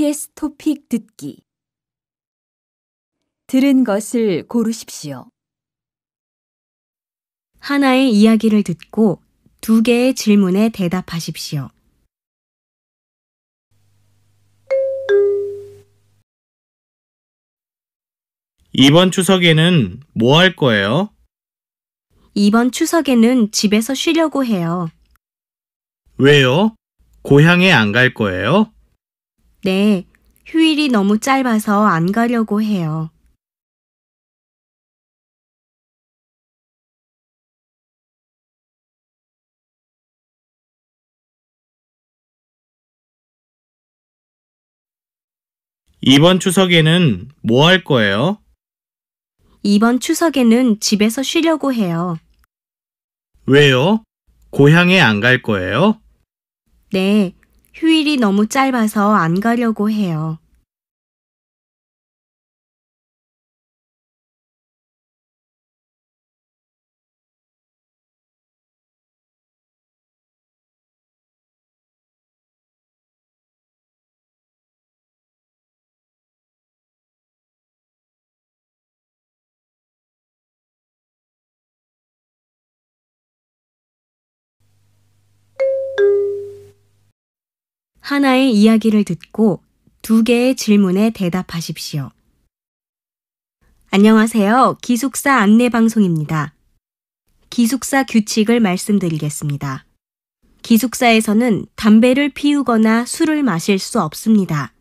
데스토픽 듣기 들은 것을 고르십시오. 하나의 이야기를 듣고 두 개의 질문에 대답하십시오. 이번 추석에는 뭐 할 거예요? 이번 추석에는 집에서 쉬려고 해요. 왜요? 고향에 안 갈 거예요? 네, 휴일이 너무 짧아서 안 가려고 해요. 이번 추석에는 뭐 할 거예요? 이번 추석에는 집에서 쉬려고 해요. 왜요? 고향에 안 갈 거예요? 네, 휴일이 너무 짧아서 안 가려고 해요. 하나의 이야기를 듣고 두 개의 질문에 대답하십시오. 안녕하세요. 기숙사 안내 방송입니다. 기숙사 규칙을 말씀드리겠습니다. 기숙사에서는 담배를 피우거나 술을 마실 수 없습니다.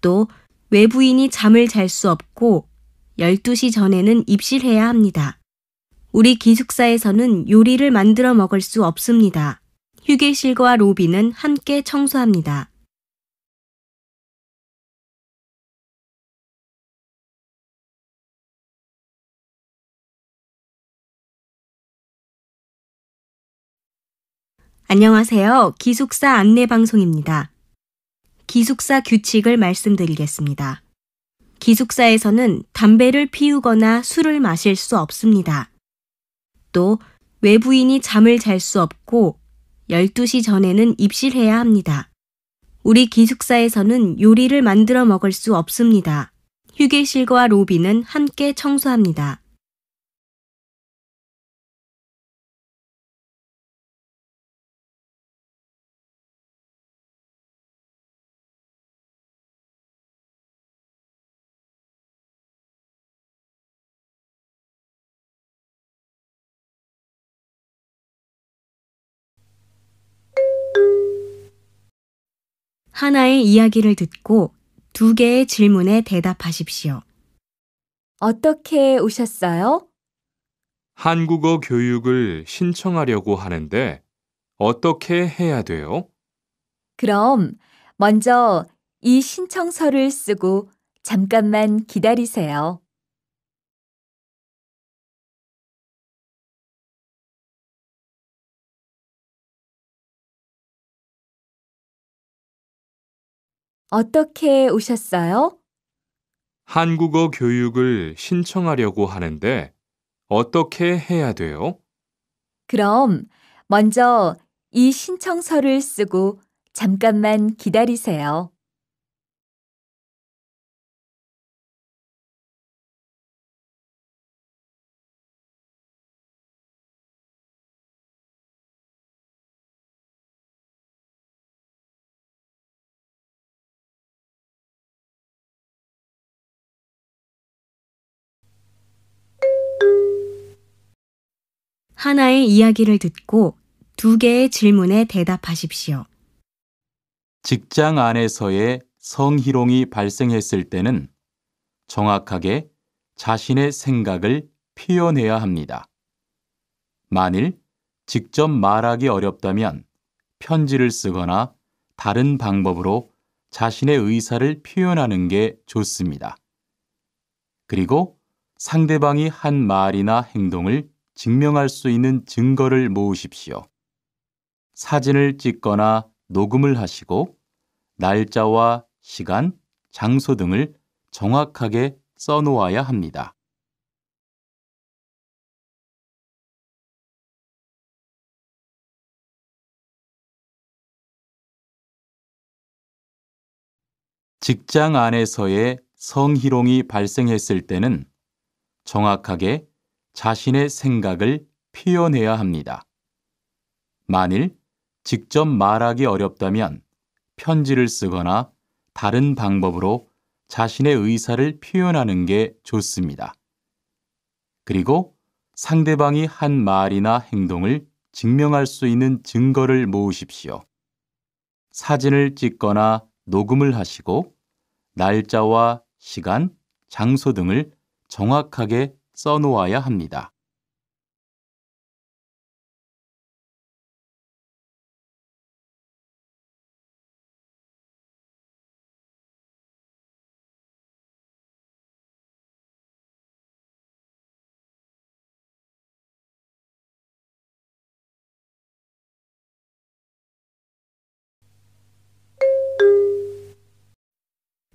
또 외부인이 잠을 잘 수 없고 12시 전에는 입실해야 합니다. 우리 기숙사에서는 요리를 만들어 먹을 수 없습니다. 휴게실과 로비는 함께 청소합니다. 안녕하세요. 기숙사 안내 방송입니다. 기숙사 규칙을 말씀드리겠습니다. 기숙사에서는 담배를 피우거나 술을 마실 수 없습니다. 또 외부인이 잠을 잘 수 없고 12시 전에는 입실해야 합니다. 우리 기숙사에서는 요리를 만들어 먹을 수 없습니다. 휴게실과 로비는 함께 청소합니다. 하나의 이야기를 듣고 두 개의 질문에 대답하십시오. 어떻게 오셨어요? 한국어 교육을 신청하려고 하는데 어떻게 해야 돼요? 그럼 먼저 이 신청서를 쓰고 잠깐만 기다리세요. 어떻게 오셨어요? 한국어 교육을 신청하려고 하는데 어떻게 해야 돼요? 그럼 먼저 이 신청서를 쓰고 잠깐만 기다리세요. 하나의 이야기를 듣고 두 개의 질문에 대답하십시오. 직장 안에서의 성희롱이 발생했을 때는 정확하게 자신의 생각을 표현해야 합니다. 만일 직접 말하기 어렵다면 편지를 쓰거나 다른 방법으로 자신의 의사를 표현하는 게 좋습니다. 그리고 상대방이 한 말이나 행동을 증명할 수 있는 증거를 모으십시오. 사진을 찍거나 녹음을 하시고 날짜와 시간, 장소 등을 정확하게 써놓아야 합니다. 직장 안에서의 성희롱이 발생했을 때는 정확하게 자신의 생각을 표현해야 합니다. 만일 직접 말하기 어렵다면 편지를 쓰거나 다른 방법으로 자신의 의사를 표현하는 게 좋습니다. 그리고 상대방이 한 말이나 행동을 증명할 수 있는 증거를 모으십시오. 사진을 찍거나 녹음을 하시고 날짜와 시간, 장소 등을 정확하게 써놓아야 합니다.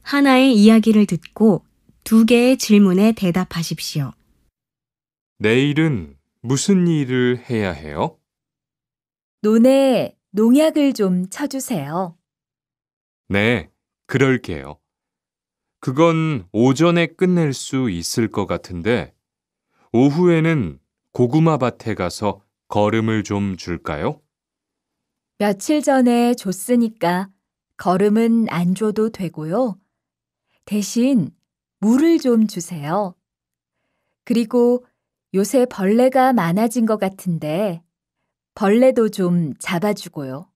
하나의 이야기를 듣고 두 개의 질문에 대답하십시오. 내일은 무슨 일을 해야 해요? 논에 농약을 좀 쳐주세요. 네, 그럴게요. 그건 오전에 끝낼 수 있을 것 같은데, 오후에는 고구마 밭에 가서 걸음을 좀 줄까요? 며칠 전에 줬으니까 걸음은 안 줘도 되고요. 대신 물을 좀 주세요. 그리고 요새 벌레가 많아진 것 같은데 벌레도 좀 잡아주고요.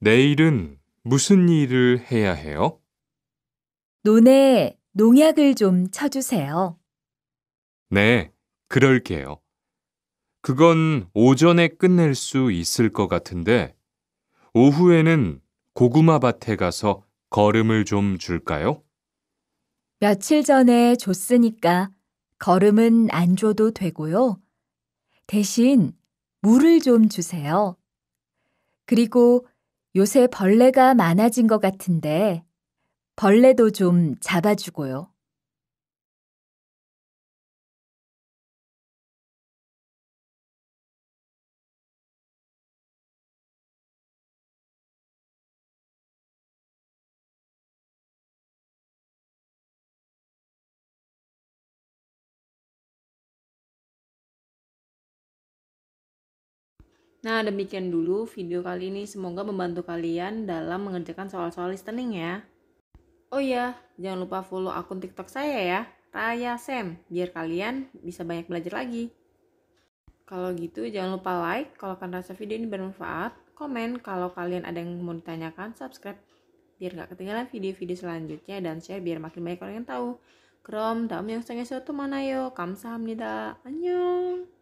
내일은 무슨 일을 해야 해요? 논에 농약을 좀 쳐주세요. 네, 그럴게요. 그건 오전에 끝낼 수 있을 것 같은데 오후에는 고구마 밭에 가서 걸음을 좀 줄까요? 며칠 전에 줬으니까 걸음은 안 줘도 되고요. 대신 물을 좀 주세요. 그리고 요새 벌레가 많아진 것 같은데 벌레도 좀 잡아주고요. Nah, demikian dulu video kali ini. Semoga membantu kalian dalam mengerjakan soal-soal listening ya. Oh iya, jangan lupa follow akun TikTok saya ya, Raya Sam, biar kalian bisa banyak belajar lagi. Kalau gitu, jangan lupa like kalau kalian rasa video ini bermanfaat, komen kalau kalian ada yang mau ditanyakan, subscribe biar gak ketinggalan video-video selanjutnya dan share biar makin banyak orang yang tahu. Krom 그럼 다음 영상에서 또 saham nida 안녕.